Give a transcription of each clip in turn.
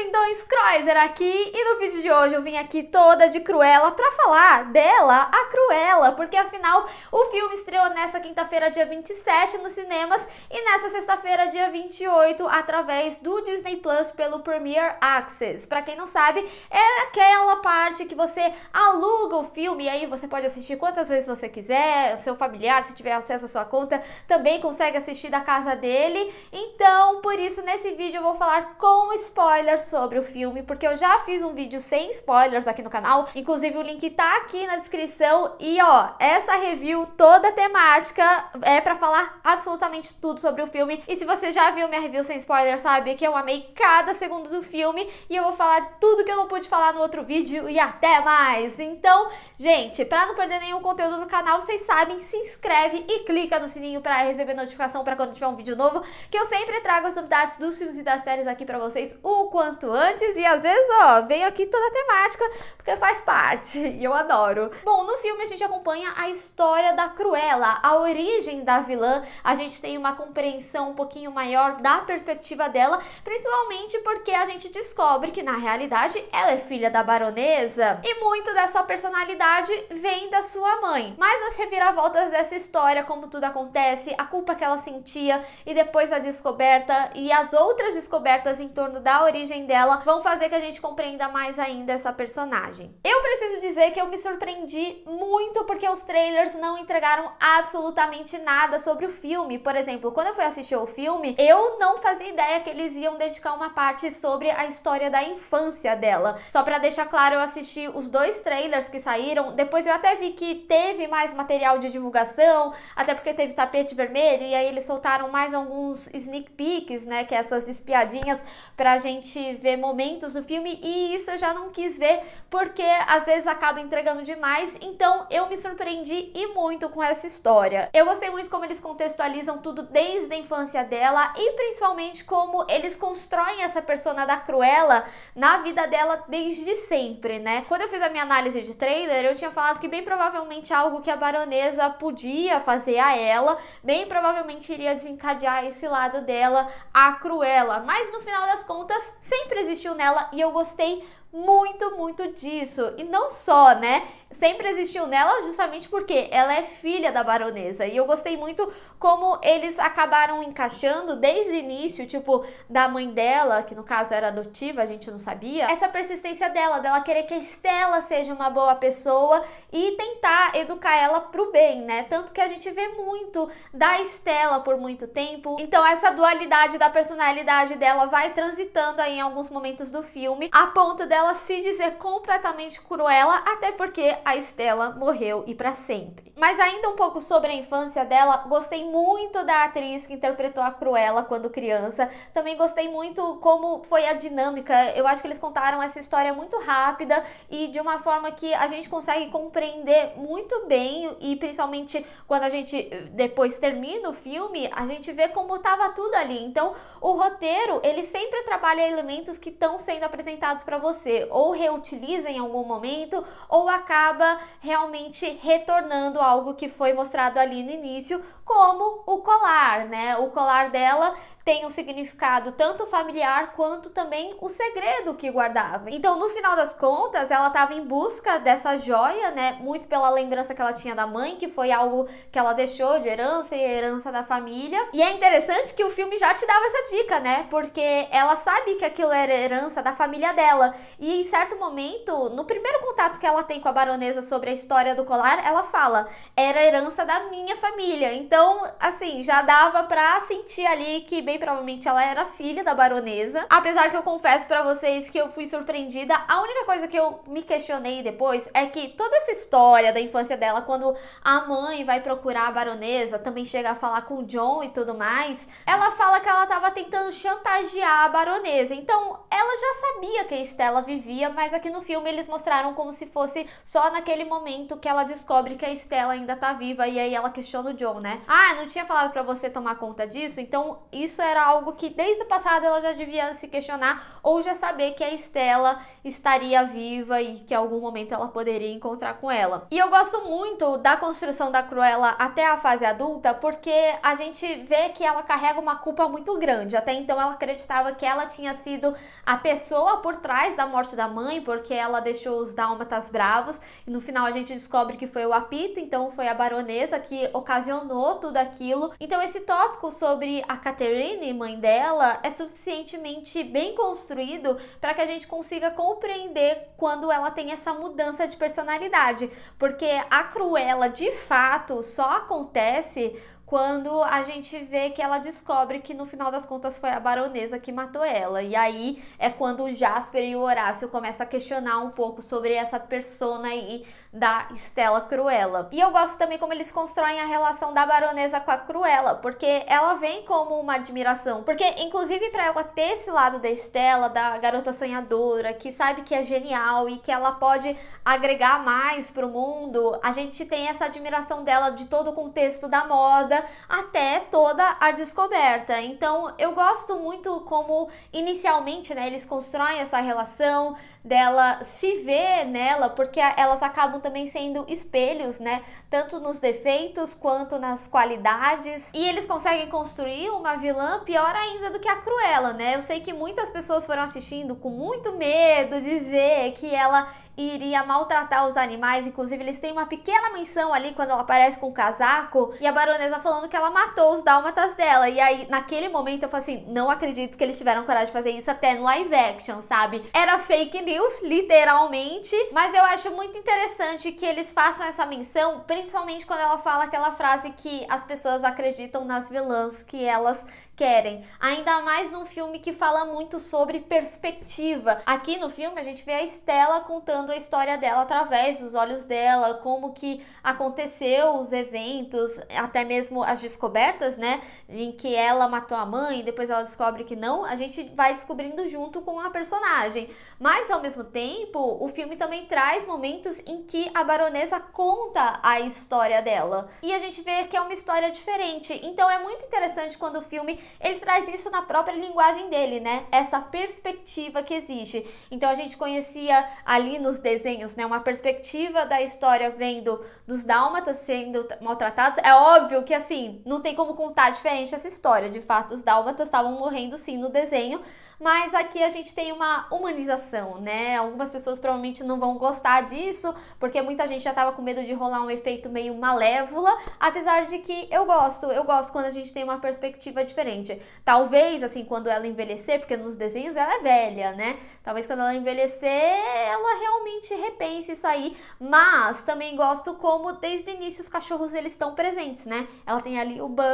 então Scroiser aqui e no vídeo de hoje eu vim aqui toda de Cruella pra falar dela, a Cruella, porque afinal o filme estreou nessa quinta-feira, dia 27, nos cinemas e nessa sexta-feira, dia 28, através do Disney Plus pelo Premier Access. Pra quem não sabe, é aquela parte que você aluga o filme e aí você pode assistir quantas vezes você quiser, o seu familiar, se tiver acesso à sua conta, também consegue assistir da casa dele. Então, por isso, nesse vídeo eu vou falar com spoilers sobre o filme, porque eu já fiz um vídeo sem spoilers aqui no canal. Inclusive, o link tá aqui na descrição. E ó, essa review toda temática é para falar absolutamente tudo sobre o filme. E se você já viu minha review sem spoiler, sabe que eu amei cada segundo do filme. E eu vou falar tudo que eu não pude falar no outro vídeo. E até mais! Então, gente, pra não perder nenhum conteúdo no canal, vocês sabem, se inscreve e clica no sininho pra receber notificação pra quando tiver um vídeo novo. Que eu sempre trago as novidades dos filmes e das séries aqui pra vocês o quanto quanto antes e às vezes, ó, vem aqui toda a temática, porque faz parte e eu adoro. Bom, no filme a gente acompanha a história da Cruella, a origem da vilã. A gente tem uma compreensão um pouquinho maior da perspectiva dela, principalmente porque a gente descobre que na realidade ela é filha da baronesa e muito da sua personalidade vem da sua mãe. Mas as reviravoltas dessa história, como tudo acontece, a culpa que ela sentia e depois a descoberta e as outras descobertas em torno da origem dela vão fazer que a gente compreenda mais ainda essa personagem. Eu preciso dizer que eu me surpreendi muito porque os trailers não entregaram absolutamente nada sobre o filme. Por exemplo, quando eu fui assistir o filme, eu não fazia ideia que eles iam dedicar uma parte sobre a história da infância dela. Só para deixar claro, eu assisti os dois trailers que saíram, depois eu até vi que teve mais material de divulgação, até porque teve tapete vermelho e aí eles soltaram mais alguns sneak peeks, né, que é essas espiadinhas pra gente ver momentos do filme e isso eu já não quis ver porque às vezes acaba entregando demais. Então eu me surpreendi e muito com essa história. Eu gostei muito como eles contextualizam tudo desde a infância dela e principalmente como eles constroem essa persona da Cruella na vida dela desde sempre, né? Quando eu fiz a minha análise de trailer, eu tinha falado que bem provavelmente algo que a baronesa podia fazer a ela, bem provavelmente iria desencadear esse lado dela a Cruella, mas no final das contas, sem sempre existiu nela e eu gostei muito, muito disso. E não só, né? Sempre existiu nela justamente porque ela é filha da baronesa. E eu gostei muito como eles acabaram encaixando desde o início, tipo, da mãe dela, que no caso era adotiva, a gente não sabia, essa persistência dela, dela querer que a Estela seja uma boa pessoa e tentar educar ela pro bem, né? Tanto que a gente vê muito da Estela por muito tempo. Então essa dualidade da personalidade dela vai transitando aí em alguns momentos do filme, a ponto dela ela se dizer completamente cruela, até porque a Estela morreu e para sempre. Mas ainda um pouco sobre a infância dela, gostei muito da atriz que interpretou a Cruella quando criança. Também gostei muito como foi a dinâmica. Eu acho que eles contaram essa história muito rápida e de uma forma que a gente consegue compreender muito bem e principalmente quando a gente eh, depois termina o filme, a gente vê como tava tudo ali. Então, o roteiro, ele sempre trabalha elementos que estão sendo apresentados para você, ou reutiliza em algum momento, ou acaba realmente retornando algo que foi mostrado ali no início, como o colar, né? O colar dela tem um significado tanto familiar quanto também o segredo que guardava. Então, no final das contas, ela estava em busca dessa joia, né? Muito pela lembrança que ela tinha da mãe, que foi algo que ela deixou de herança e herança da família. E é interessante que o filme já te dava essa dica, né? Porque ela sabe que aquilo era herança da família dela. E em certo momento, no primeiro contato que ela tem com a baronesa sobre a história do colar, ela fala: era herança da minha família. Então, assim, já dava pra sentir ali que bem provavelmente ela era filha da baronesa. Apesar que eu confesso para vocês que eu fui surpreendida, a única coisa que eu me questionei depois é que toda essa história da infância dela, quando a mãe vai procurar a baronesa, também chega a falar com o John e tudo mais, ela fala que ela tava tentando chantagear a baronesa. Então, ela já sabia que a Estela vivia, mas aqui no filme eles mostraram como se fosse só naquele momento que ela descobre que a Estela ainda tá viva e aí ela questiona o John, né? Ah, não tinha falado para você tomar conta disso? Então, isso isso era algo que desde o passado ela já devia se questionar ou já saber que a Estela estaria viva e que em algum momento ela poderia encontrar com ela. E eu gosto muito da construção da Cruella até a fase adulta, porque a gente vê que ela carrega uma culpa muito grande. Até então ela acreditava que ela tinha sido a pessoa por trás da morte da mãe, porque ela deixou os dálmatas bravos. E no final a gente descobre que foi o apito, então foi a baronesa que ocasionou tudo aquilo. Então esse tópico sobre a Catherine mãe dela, é suficientemente bem construído para que a gente consiga compreender quando ela tem essa mudança de personalidade, porque a Cruella de fato só acontece quando a gente vê que ela descobre que no final das contas foi a baronesa que matou ela. E aí é quando o Jasper e o Horácio começam a questionar um pouco sobre essa persona aí da Estela Cruella. E eu gosto também como eles constroem a relação da baronesa com a Cruella, porque ela vem como uma admiração, porque inclusive para ela ter esse lado da Estela, da garota sonhadora, que sabe que é genial e que ela pode agregar mais pro mundo, a gente tem essa admiração dela de todo o contexto da moda até toda a descoberta. Então, eu gosto muito como inicialmente, né, eles constroem essa relação, dela se ver nela, porque elas acabam também sendo espelhos, né? Tanto nos defeitos quanto nas qualidades. E eles conseguem construir uma vilã pior ainda do que a Cruella, né? Eu sei que muitas pessoas foram assistindo com muito medo de ver que ela iria maltratar os animais. Inclusive, eles têm uma pequena menção ali quando ela aparece com o casaco e a baronesa falando que ela matou os dálmatas dela. E aí, naquele momento, eu falei assim: não acredito que eles tiveram coragem de fazer isso até no live action, sabe? Era fake news, literalmente. Mas eu acho muito interessante que eles façam essa menção, principalmente quando ela fala aquela frase que as pessoas acreditam nas vilãs que elas querem. Ainda mais num filme que fala muito sobre perspectiva. Aqui no filme a gente vê a Estela contando a história dela através dos olhos dela, como que aconteceu os eventos, até mesmo as descobertas, né? Em que ela matou a mãe, depois ela descobre que não. A gente vai descobrindo junto com a personagem. Mas ao mesmo tempo, o filme também traz momentos em que a baronesa conta a história dela. E a gente vê que é uma história diferente. Então é muito interessante quando o filme ele traz isso na própria linguagem dele, né? Essa perspectiva que existe. Então a gente conhecia ali nos desenhos, né, uma perspectiva da história vendo dos dálmatas sendo maltratados. É óbvio que assim, não tem como contar diferente essa história. De fato, os dálmatas estavam morrendo sim no desenho, mas aqui a gente tem uma humanização, né? Algumas pessoas provavelmente não vão gostar disso, porque muita gente já tava com medo de rolar um efeito meio malévola, apesar de que eu gosto, eu gosto quando a gente tem uma perspectiva diferente. Talvez, assim, quando ela envelhecer, porque nos desenhos ela é velha, né? Talvez quando ela envelhecer, ela realmente repense isso aí, mas também gosto como desde o início os cachorros eles estão presentes, né? Ela tem ali o Bud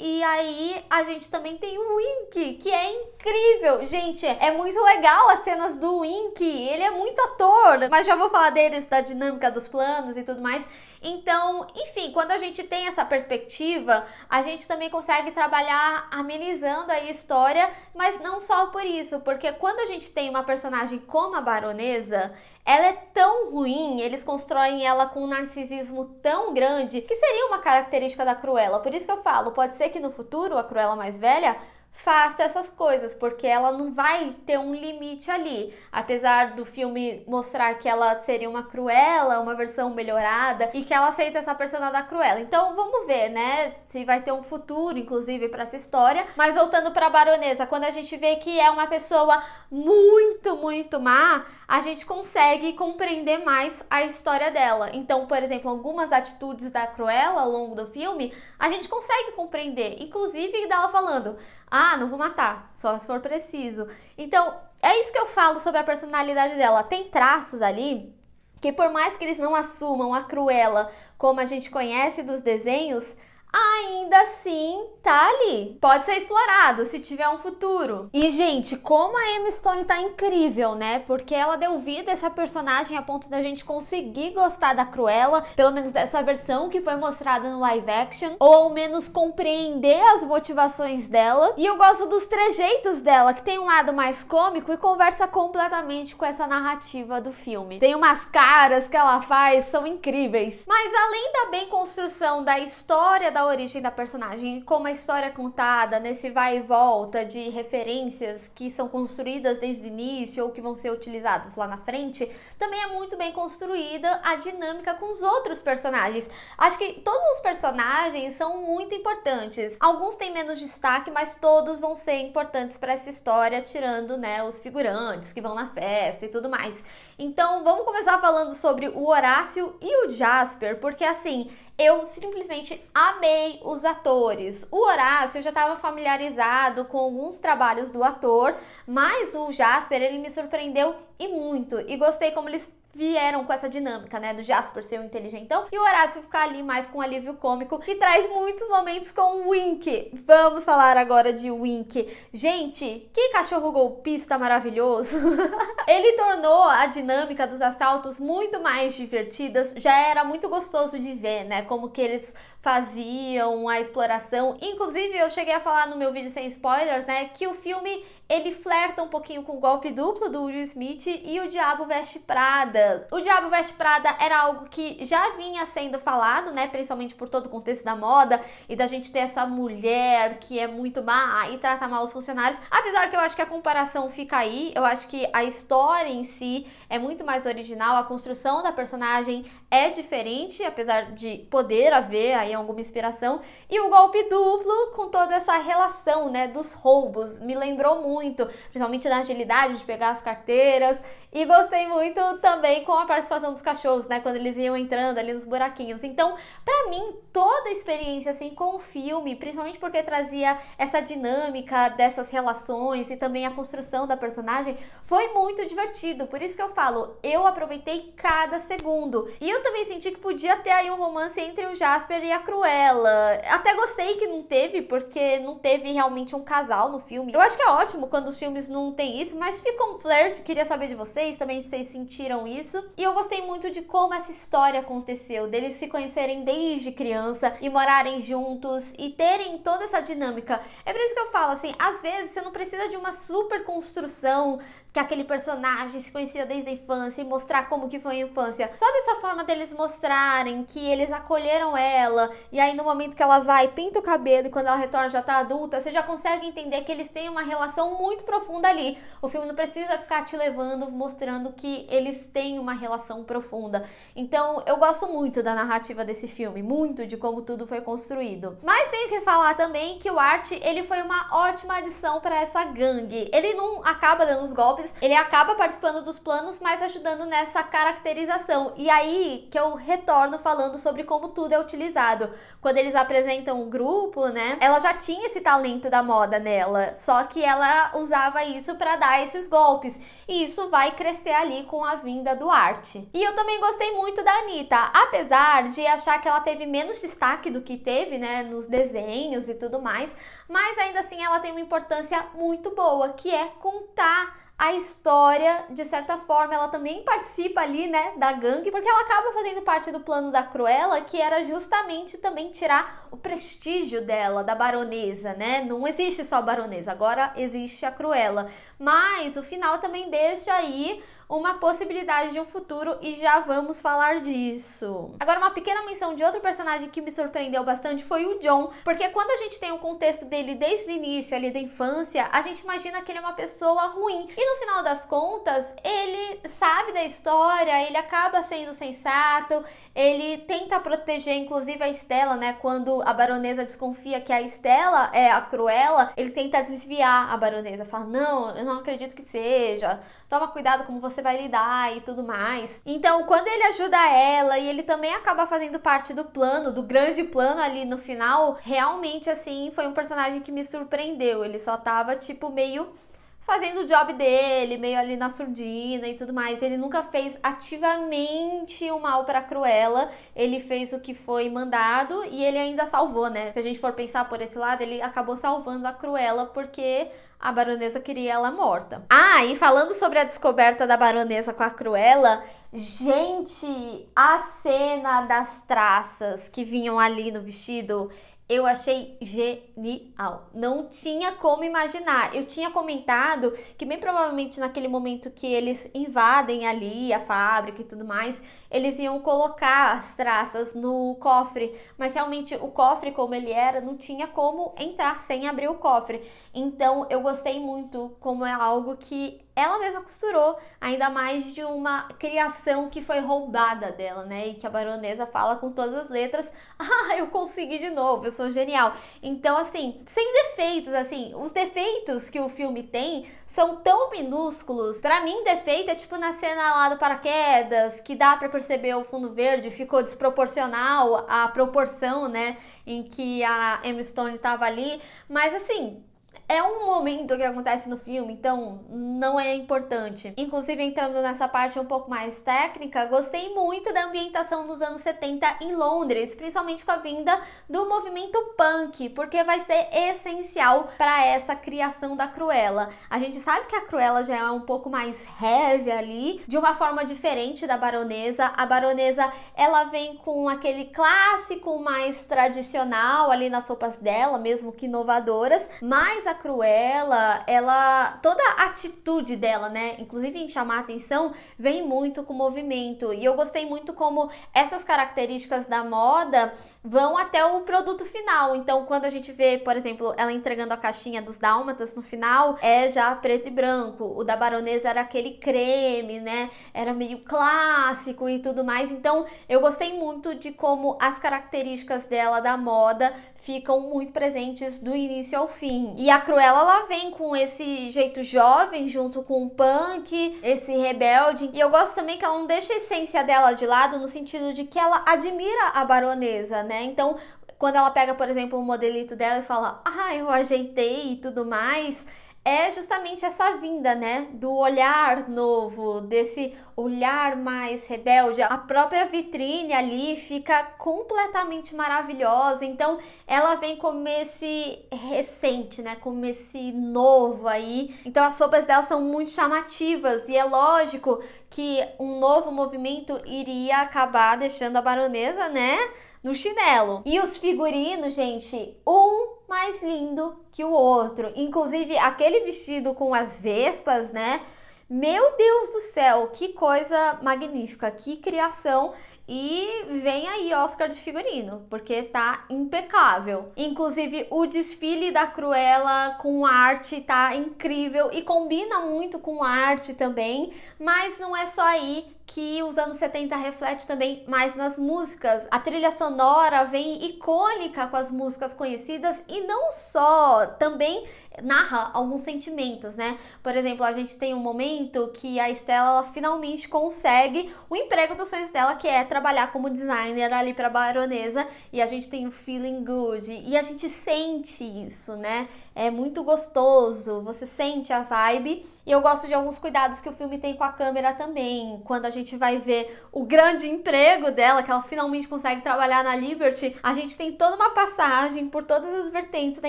e aí a gente também tem o Wink, que é incrível gente, é muito legal as cenas do Winky, ele é muito ator, mas já vou falar deles, da dinâmica dos planos e tudo mais. Então, enfim, quando a gente tem essa perspectiva, a gente também consegue trabalhar amenizando a história, mas não só por isso, porque quando a gente tem uma personagem como a baronesa, ela é tão ruim, eles constroem ela com um narcisismo tão grande, que seria uma característica da Cruella. Por isso que eu falo, pode ser que no futuro a Cruella mais velha faça essas coisas, porque ela não vai ter um limite ali. Apesar do filme mostrar que ela seria uma cruela, uma versão melhorada e que ela aceita essa persona da cruela. Então vamos ver, né, se vai ter um futuro inclusive para essa história. Mas voltando para baronesa, quando a gente vê que é uma pessoa muito, muito má, a gente consegue compreender mais a história dela. Então, por exemplo, algumas atitudes da Cruella ao longo do filme, a gente consegue compreender, inclusive dela falando: "Ah, ah, não vou matar, só se for preciso. Então, é isso que eu falo sobre a personalidade dela. Tem traços ali que por mais que eles não assumam a Cruella como a gente conhece dos desenhos, ainda assim tá ali. Pode ser explorado se tiver um futuro. E, gente, como a Emma Stone tá incrível, né? Porque ela deu vida a essa personagem a ponto da gente conseguir gostar da Cruella, pelo menos dessa versão que foi mostrada no live action, ou ao menos compreender as motivações dela. E eu gosto dos trejeitos dela, que tem um lado mais cômico e conversa completamente com essa narrativa do filme. Tem umas caras que ela faz, são incríveis. Mas além da bem construção da história da da origem da personagem como a história é contada, nesse né, vai e volta de referências que são construídas desde o início ou que vão ser utilizadas lá na frente, também é muito bem construída a dinâmica com os outros personagens. Acho que todos os personagens são muito importantes. Alguns têm menos destaque, mas todos vão ser importantes para essa história, tirando, né, os figurantes que vão na festa e tudo mais. Então, vamos começar falando sobre o Horácio e o Jasper, porque assim, eu simplesmente amei os atores. O Horácio eu já estava familiarizado com alguns trabalhos do ator, mas o Jasper ele me surpreendeu e muito. E gostei como eles vieram com essa dinâmica, né? Do Jasper ser o inteligentão e o Horácio ficar ali mais com alívio cômico, e traz muitos momentos com o Wink. Vamos falar agora de Wink. Gente, que cachorro golpista maravilhoso! Ele tornou a dinâmica dos assaltos muito mais divertidas, já era muito gostoso de ver, né? Como que eles faziam a exploração. Inclusive, eu cheguei a falar no meu vídeo sem spoilers, né? Que o filme ele flerta um pouquinho com o golpe duplo do Will Smith e o Diabo Veste Prada. O Diabo Veste Prada era algo que já vinha sendo falado, né, principalmente por todo o contexto da moda e da gente ter essa mulher que é muito má e trata mal os funcionários. Apesar que eu acho que a comparação fica aí, eu acho que a história em si é muito mais original, a construção da personagem é diferente, apesar de poder haver aí alguma inspiração, e o golpe duplo com toda essa relação, né, dos roubos, me lembrou muito muito, principalmente da agilidade de pegar as carteiras. E gostei muito também com a participação dos cachorros, né? Quando eles iam entrando ali nos buraquinhos. Então, para mim, toda a experiência assim com o filme, principalmente porque trazia essa dinâmica dessas relações e também a construção da personagem, foi muito divertido. Por isso que eu falo, eu aproveitei cada segundo. E eu também senti que podia ter aí um romance entre o Jasper e a Cruella. Até gostei que não teve, porque não teve realmente um casal no filme. Eu acho que é ótimo quando os filmes não tem isso, mas fica um flerte, queria saber de vocês também se vocês sentiram isso. E eu gostei muito de como essa história aconteceu, deles se conhecerem desde criança e morarem juntos e terem toda essa dinâmica. É por isso que eu falo assim, às vezes você não precisa de uma super construção, que aquele personagem se conhecia desde a infância e mostrar como que foi a infância. Só dessa forma deles mostrarem que eles acolheram ela e aí no momento que ela vai pinta o cabelo e quando ela retorna já tá adulta, você já consegue entender que eles têm uma relação muito profunda ali. O filme não precisa ficar te levando mostrando que eles têm uma relação profunda. Então, eu gosto muito da narrativa desse filme, muito de como tudo foi construído. Mas tenho que falar também que o Art, ele foi uma ótima adição para essa gangue. Ele não acaba dando os golpes Lopes, ele acaba participando dos planos, mas ajudando nessa caracterização. E aí que eu retorno falando sobre como tudo é utilizado. Quando eles apresentam o um grupo, né? Ela já tinha esse talento da moda nela, só que ela usava isso para dar esses golpes. E isso vai crescer ali com a vinda do arte. E eu também gostei muito da Anitta, apesar de achar que ela teve menos destaque do que teve, né, nos desenhos e tudo mais, mas ainda assim ela tem uma importância muito boa, que é contar a história, de certa forma, ela também participa ali, né, da gangue, porque ela acaba fazendo parte do plano da Cruella, que era justamente também tirar o prestígio dela, da baronesa, né? Não existe só a baronesa, agora existe a Cruella. Mas o final também deixa aí uma possibilidade de um futuro e já vamos falar disso. Agora, uma pequena menção de outro personagem que me surpreendeu bastante foi o John, porque quando a gente tem o contexto dele desde o início, ali da infância, a gente imagina que ele é uma pessoa ruim. E no final das contas, ele sabe da história, ele acaba sendo sensato, ele tenta proteger, inclusive, a Estela, né? Quando a baronesa desconfia que a Estela é a Cruella, ele tenta desviar a baronesa, fala: Não, eu não acredito que seja, toma cuidado como você vai lidar e tudo mais. Então, quando ele ajuda ela e ele também acaba fazendo parte do plano, do grande plano ali no final, realmente assim, foi um personagem que me surpreendeu. Ele só tava tipo meio fazendo o job dele, meio ali na surdina e tudo mais. Ele nunca fez ativamente o mal para Cruella. Ele fez o que foi mandado e ele ainda salvou, né? Se a gente for pensar por esse lado, ele acabou salvando a Cruella porque a baronesa queria ela morta. Ah, e falando sobre a descoberta da baronesa com a Cruella, gente, a cena das traças que vinham ali no vestido eu achei genial. Não tinha como imaginar. Eu tinha comentado que, bem provavelmente, naquele momento que eles invadem ali a fábrica e tudo mais, eles iam colocar as traças no cofre, mas realmente o cofre como ele era não tinha como entrar sem abrir o cofre. Então eu gostei muito como é algo que ela mesma costurou, ainda mais de uma criação que foi roubada dela, né? E que a baronesa fala com todas as letras: "Ah, eu consegui de novo, eu sou genial". Então, assim, sem defeitos, assim, os defeitos que o filme tem são tão minúsculos. Para mim, defeito é tipo na cena lá do paraquedas, que dá para percebeu o fundo verde ficou desproporcional à proporção, né, em que a Emma Stone estava ali, mas assim, é um momento que acontece no filme, então não é importante. Inclusive, entrando nessa parte um pouco mais técnica, gostei muito da ambientação dos anos 70 em Londres, principalmente com a vinda do movimento punk, porque vai ser essencial para essa criação da Cruella. A gente sabe que a Cruella já é um pouco mais heavy ali, de uma forma diferente da Baronesa. A Baronesa, ela vem com aquele clássico mais tradicional ali nas roupas dela, mesmo que inovadoras, mas mas a Cruella, ela. toda a atitude dela, né? Inclusive em chamar atenção, vem muito com o movimento. E eu gostei muito como essas características da moda vão até o produto final. Então, quando a gente vê, por exemplo, ela entregando a caixinha dos dálmatas no final, é já preto e branco. O da baronesa era aquele creme, né? Era meio clássico e tudo mais. Então, eu gostei muito de como as características dela da moda ficam muito presentes do início ao fim. E e a Cruella ela vem com esse jeito jovem junto com o punk, esse rebelde. E eu gosto também que ela não deixa a essência dela de lado no sentido de que ela admira a baronesa, né? Então, quando ela pega, por exemplo, um modelito dela e fala: "Ah, eu ajeitei" e tudo mais, é justamente essa vinda, né? Do olhar novo, desse olhar mais rebelde. A própria vitrine ali fica completamente maravilhosa. Então, ela vem como esse recente, né? Como esse novo aí. Então, as roupas dela são muito chamativas e é lógico que um novo movimento iria acabar deixando a baronesa, né? no chinelo. E os figurinos, gente, um mais lindo que o outro. Inclusive, aquele vestido com as vespas, né? Meu Deus do céu, que coisa magnífica, que criação e vem aí Oscar de figurino, porque tá impecável. Inclusive o desfile da Cruella com arte tá incrível e combina muito com arte também, mas não é só aí que os anos 70 reflete também mais nas músicas. A trilha sonora vem icônica com as músicas conhecidas e não só, também narra alguns sentimentos, né? Por exemplo, a gente tem um momento que a Estela finalmente consegue o emprego dos sonhos dela, que é trabalhar como designer ali para baronesa, e a gente tem o feeling good, e a gente sente isso, né? É muito gostoso, você sente a vibe e eu gosto de alguns cuidados que o filme tem com a câmera também. Quando a gente vai ver o grande emprego dela, que ela finalmente consegue trabalhar na Liberty, a gente tem toda uma passagem por todas as vertentes da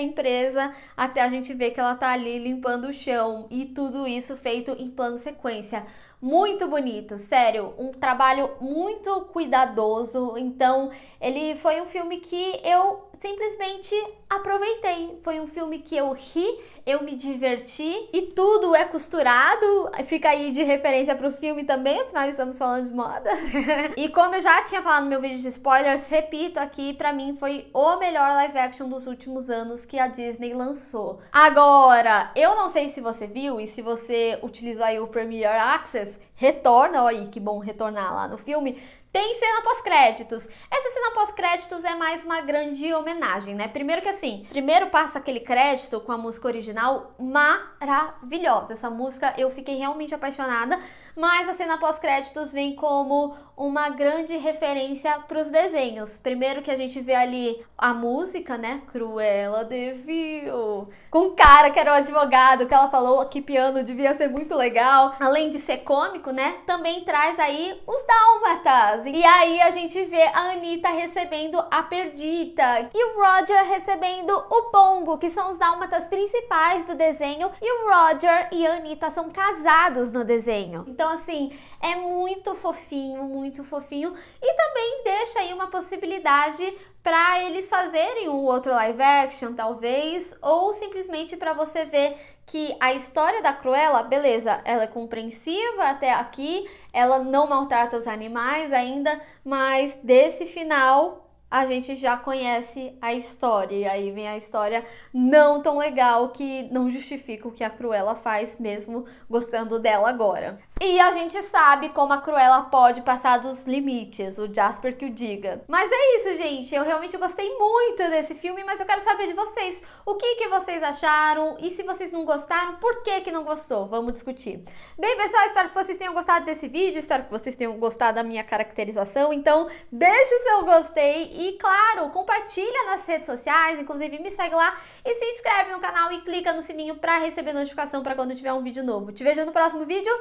empresa até a gente ver que ela tá ali limpando o chão. E tudo isso feito em plano sequência muito bonito, sério, um trabalho muito cuidadoso. Então, ele foi um filme que eu simplesmente aproveitei. Foi um filme que eu ri, eu me diverti e tudo é costurado. Fica aí de referência pro filme também, afinal estamos falando de moda. e como eu já tinha falado no meu vídeo de spoilers, repito aqui, para mim foi o melhor live action dos últimos anos que a Disney lançou. Agora, eu não sei se você viu e se você utilizou aí o Premiere Access, retorna, olha aí que bom retornar lá no filme. Tem cena pós-créditos. Essa cena pós-créditos é mais uma grande homenagem, né? Primeiro que assim, primeiro passa aquele crédito com a música original maravilhosa. Essa música eu fiquei realmente apaixonada, mas a cena pós-créditos vem como uma grande referência para os desenhos. Primeiro que a gente vê ali a música, né? Cruella Devil. Com o cara que era o advogado, que ela falou que piano devia ser muito legal. Além de ser cômico, né? Também traz aí os dálmatas. E aí a gente vê a Anitta recebendo a perdita. E o Roger recebendo o Pongo, que são os dálmatas principais do desenho. E o Roger e a Anitta são casados no desenho. Então, então, assim, é muito fofinho, muito fofinho. E também deixa aí uma possibilidade para eles fazerem um outro live action, talvez, ou simplesmente para você ver que a história da Cruella, beleza, ela é compreensiva até aqui, ela não maltrata os animais ainda, mas desse final a gente já conhece a história. E aí vem a história não tão legal que não justifica o que a Cruella faz, mesmo gostando dela agora. E a gente sabe como a Cruella pode passar dos limites, o Jasper que o diga. Mas é isso, gente. Eu realmente gostei muito desse filme, mas eu quero saber de vocês. O que, que vocês acharam? E se vocês não gostaram, por que, que não gostou? Vamos discutir. Bem, pessoal, espero que vocês tenham gostado desse vídeo, espero que vocês tenham gostado da minha caracterização. Então, deixe seu gostei e, claro, compartilha nas redes sociais, inclusive me segue lá e se inscreve no canal e clica no sininho para receber notificação para quando tiver um vídeo novo. Te vejo no próximo vídeo.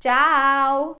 Tchau!